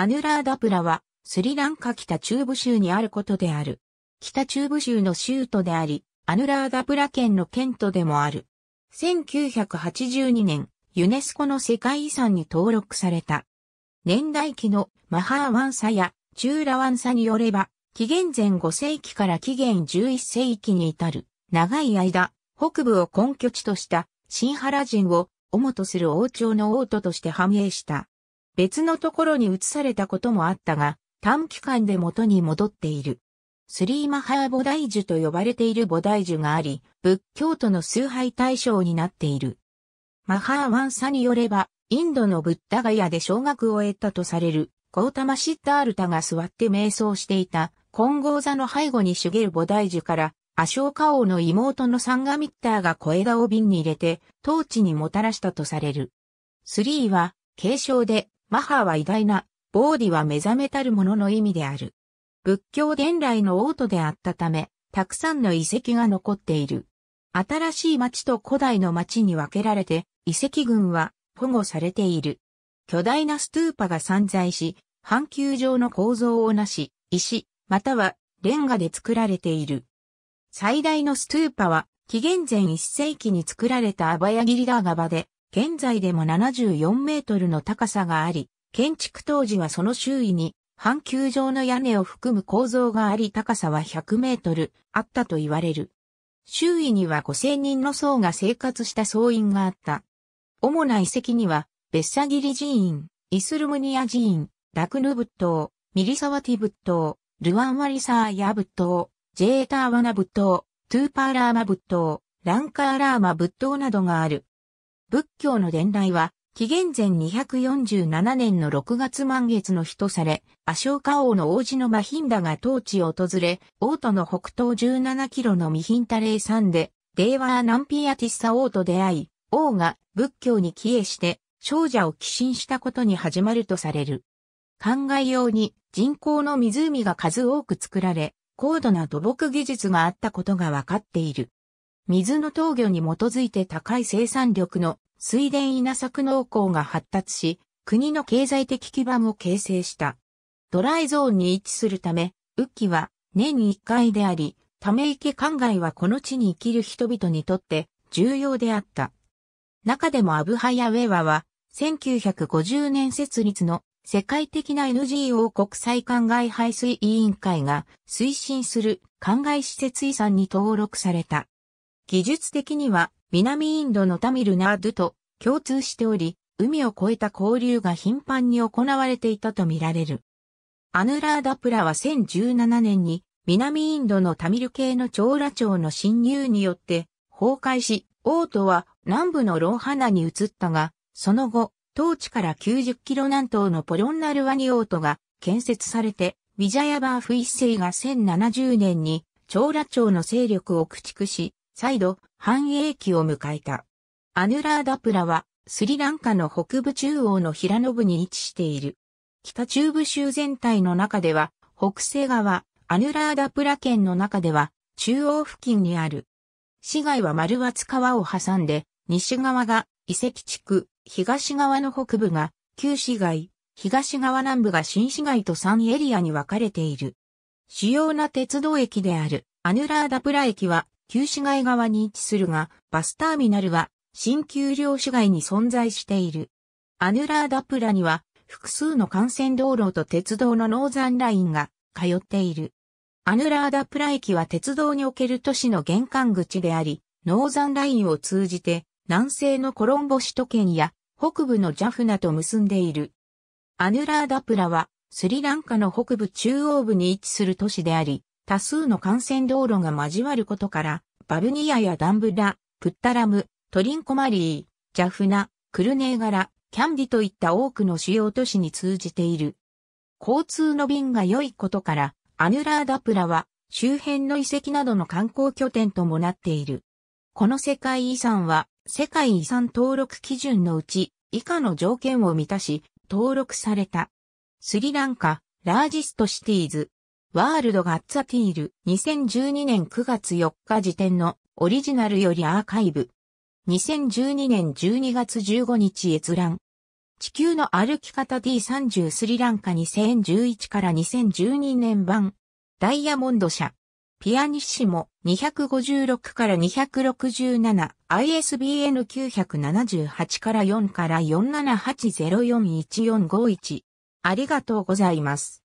アヌラーダプラは、スリランカ北中部州にあることである。北中部州の州都であり、アヌラーダプラ県の県都でもある。1982年、ユネスコの世界遺産に登録された。年代記のマハーワンサやチューラワンサによれば、紀元前5世紀から紀元11世紀に至る、長い間、北部を根拠地とした、新原人を主とする王朝の王都として繁栄した。別のところに移されたこともあったが、短期間で元に戻っている。スリーマハー菩提樹と呼ばれている菩提樹があり、仏教徒の崇拝対象になっている。マハーワンサによれば、インドのブッダガヤで小学を得たとされる、ゴータマシッタールタが座って瞑想していた、金剛座の背後に茂る菩提樹から、アショーカ王の妹のサンガミッターが小枝を瓶に入れて、当地にもたらしたとされる。スリーは、継承でマハは偉大な、ボーディは目覚めたるものの意味である。仏教伝来の王都であったため、たくさんの遺跡が残っている。新しい町と古代の町に分けられて、遺跡群は保護されている。巨大なストゥーパが散在し、半球状の構造をなし、石、またはレンガで作られている。最大のストゥーパは、紀元前1世紀に作られたアバヤギリダーバで、現在でも74メートルの高さがあり、建築当時はその周囲に半球状の屋根を含む構造があり高さは100メートルあったと言われる。周囲には5000人の僧が生活した僧院があった。主な遺跡には、ベッサギリ寺院、イスルムニア寺院、ラクヌ仏塔、ミリサワティ仏塔、ルワンワリサーヤ仏塔、ジェーターワナ仏塔、トゥーパーラーマ仏塔、ランカーラーマ仏塔などがある。仏教の伝来は、紀元前247年の6月満月の日とされ、アショーカ王の王子のマヒンダが当地を訪れ、王都の北東17キロのミヒンタレイ山で、デーワーナンピアティッサ王と出会い、王が仏教に帰依して、少女を寄進したことに始まるとされる。考えように人工の湖が数多く作られ、高度な土木技術があったことがわかっている。水の投与に基づいて高い生産力の水田稲作農耕が発達し、国の経済的基盤を形成した。ドライゾーンに位置するため、雨季は年1回であり、ため池灌漑はこの地に生きる人々にとって重要であった。中でもアブハヤウェワは、1950年設立の世界的な NGO 国際灌漑排水委員会が推進する灌漑施設遺産に登録された。技術的には南インドのタミルナードと共通しており、海を越えた交流が頻繁に行われていたとみられる。アヌラーダプラは1017年に南インドのタミル系の長羅町の侵入によって崩壊し、王都は南部のローハナに移ったが、その後、当地から90キロ南東のポロンナルワニ王都が建設されて、ビィジャヤバーフ一世が1070年に長羅町の勢力を駆逐し、再度繁栄期を迎えた。アヌラーダプラはスリランカの北部中央の平野部に位置している。北中部州全体の中では北西側、アヌラーダプラ県の中では中央付近にある。市街は丸厚川を挟んで、西側が遺跡地区、東側の北部が旧市街、東側南部が新市街と3エリアに分かれている。主要な鉄道駅であるアヌラーダプラ駅は旧市街側に位置するが、バスターミナルは新旧領市街に存在している。アヌラーダプラには複数の幹線道路と鉄道のノーザンラインが通っている。アヌラーダプラ駅は鉄道における都市の玄関口であり、ノーザンラインを通じて南西のコロンボ首都圏や北部のジャフナと結んでいる。アヌラーダプラはスリランカの北部中央部に位置する都市であり、多数の幹線道路が交わることから、バルニアやダンブラ、プッタラム、トリンコマリー、ジャフナ、クルネーガラ、キャンディといった多くの主要都市に通じている。交通の便が良いことから、アヌラーダプラは周辺の遺跡などの観光拠点ともなっている。この世界遺産は世界遺産登録基準のうち以下の条件を満たし登録された。スリランカ、ラージストシティーズ、ワールド・ガッツ・アティール、2012年9月4日時点のオリジナルよりアーカイブ。2012年12月15日閲覧。地球の歩き方 D30 スリランカ2011から2012年版。ダイヤモンド社。ピアニッシモ256から 267ISBN 978から4から4 7 8 0 4 1 4 5 1ありがとうございます。